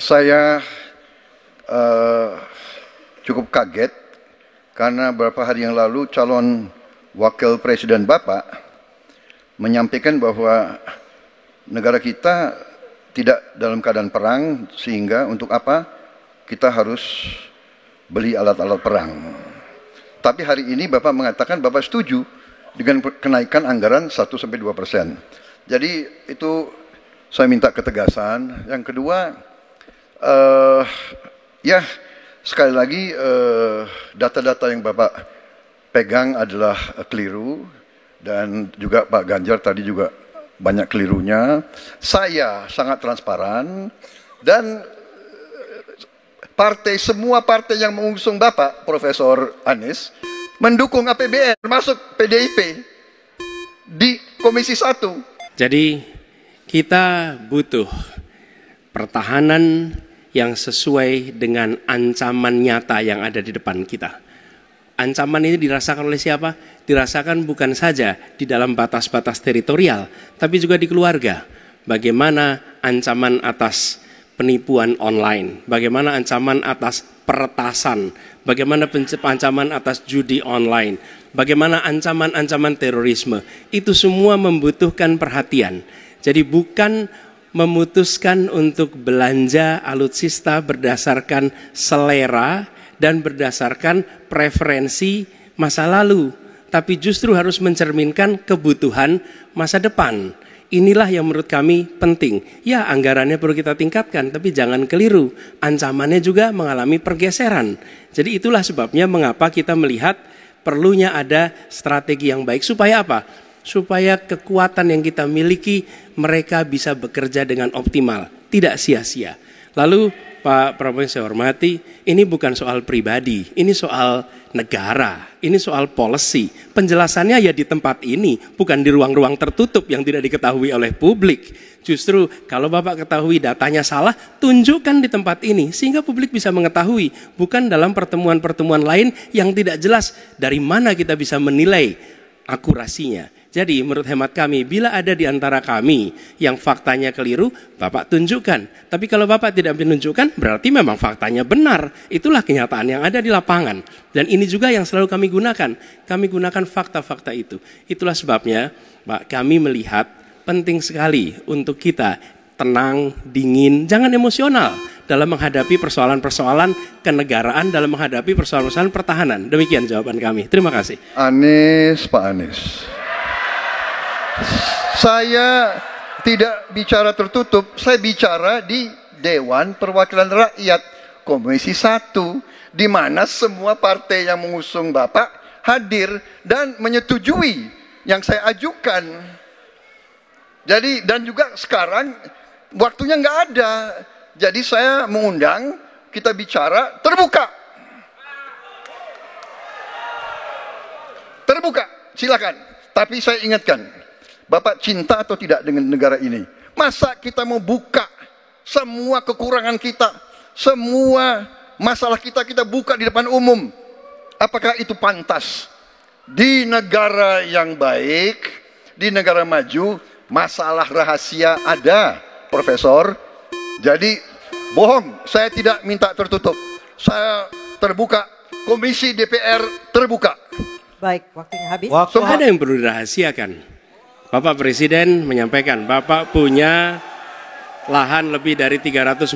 Saya uh, cukup kaget karena beberapa hari yang lalu calon wakil presiden Bapak menyampaikan bahwa negara kita tidak dalam keadaan perang sehingga untuk apa kita harus beli alat-alat perang. Tapi hari ini Bapak mengatakan Bapak setuju dengan kenaikan anggaran 1 sampai 2 persen. Jadi itu saya minta ketegasan. Yang kedua, uh, ya sekali lagi eh, data-data uh, yang Bapak pegang adalah keliru dan juga Pak Ganjar tadi juga banyak kelirunya. Saya sangat transparan dan eh, partai semua partai yang mengusung Bapak Profesor Anies mendukung APBN termasuk PDIP di Komisi 1. Jadi kita butuh pertahanan yang sesuai dengan ancaman nyata yang ada di depan kita. Ancaman ini dirasakan oleh siapa? Dirasakan bukan saja di dalam batas-batas teritorial, tapi juga di keluarga. Bagaimana ancaman atas penipuan online, bagaimana ancaman atas peretasan, bagaimana ancaman atas judi online, bagaimana ancaman-ancaman terorisme. Itu semua membutuhkan perhatian. Jadi bukan memutuskan untuk belanja alutsista berdasarkan selera dan berdasarkan preferensi masa lalu, tapi justru harus mencerminkan kebutuhan masa depan. Inilah yang menurut kami penting. Ya, anggarannya perlu kita tingkatkan, tapi jangan keliru. Ancamannya juga mengalami pergeseran. Jadi itulah sebabnya mengapa kita melihat perlunya ada strategi yang baik supaya apa? supaya kekuatan yang kita miliki mereka bisa bekerja dengan optimal, tidak sia-sia. Lalu Pak Prabowo yang saya hormati, ini bukan soal pribadi, ini soal negara, ini soal policy. Penjelasannya ya di tempat ini, bukan di ruang-ruang tertutup yang tidak diketahui oleh publik. Justru kalau Bapak ketahui datanya salah, tunjukkan di tempat ini sehingga publik bisa mengetahui, bukan dalam pertemuan-pertemuan lain yang tidak jelas dari mana kita bisa menilai akurasinya. Jadi menurut hemat kami, bila ada di antara kami yang faktanya keliru, Bapak tunjukkan. Tapi kalau Bapak tidak menunjukkan, berarti memang faktanya benar. Itulah kenyataan yang ada di lapangan. Dan ini juga yang selalu kami gunakan. Kami gunakan fakta-fakta itu. Itulah sebabnya, Pak, kami melihat penting sekali untuk kita tenang, dingin, jangan emosional dalam menghadapi persoalan-persoalan kenegaraan, dalam menghadapi persoalan-persoalan pertahanan. Demikian jawaban kami. Terima kasih. Anies, Pak Anies. Saya tidak bicara tertutup, saya bicara di Dewan Perwakilan Rakyat Komisi 1 di mana semua partai yang mengusung Bapak hadir dan menyetujui yang saya ajukan. Jadi dan juga sekarang waktunya nggak ada. Jadi saya mengundang kita bicara terbuka. Terbuka, silakan. Tapi saya ingatkan, Bapak cinta atau tidak dengan negara ini? Masa kita mau buka semua kekurangan kita, semua masalah kita kita buka di depan umum? Apakah itu pantas? Di negara yang baik, di negara maju, masalah rahasia ada, Profesor. Jadi bohong, saya tidak minta tertutup. Saya terbuka, komisi DPR terbuka. Baik, waktunya habis. Waktu Semua. ada yang perlu dirahasiakan. Bapak Presiden menyampaikan, Bapak punya lahan lebih dari 340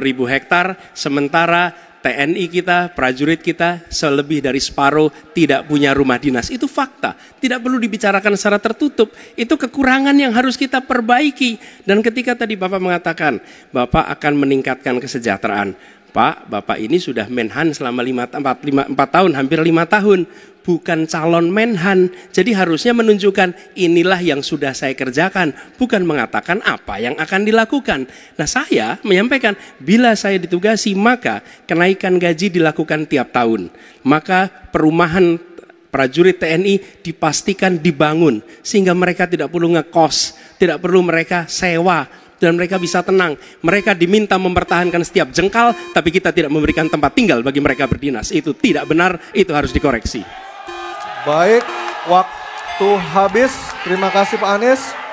ribu hektar, sementara TNI kita, prajurit kita, selebih dari separuh tidak punya rumah dinas. Itu fakta, tidak perlu dibicarakan secara tertutup. Itu kekurangan yang harus kita perbaiki. Dan ketika tadi Bapak mengatakan, Bapak akan meningkatkan kesejahteraan. Pak, Bapak ini sudah menhan selama 5, 4, 5, 4 tahun, hampir 5 tahun. Bukan calon menhan, jadi harusnya menunjukkan inilah yang sudah saya kerjakan, bukan mengatakan apa yang akan dilakukan. Nah saya menyampaikan, bila saya ditugasi maka kenaikan gaji dilakukan tiap tahun. Maka perumahan prajurit TNI dipastikan dibangun, sehingga mereka tidak perlu ngekos, tidak perlu mereka sewa, dan mereka bisa tenang. Mereka diminta mempertahankan setiap jengkal, tapi kita tidak memberikan tempat tinggal bagi mereka berdinas. Itu tidak benar, itu harus dikoreksi. Baik, waktu habis. Terima kasih Pak Anies.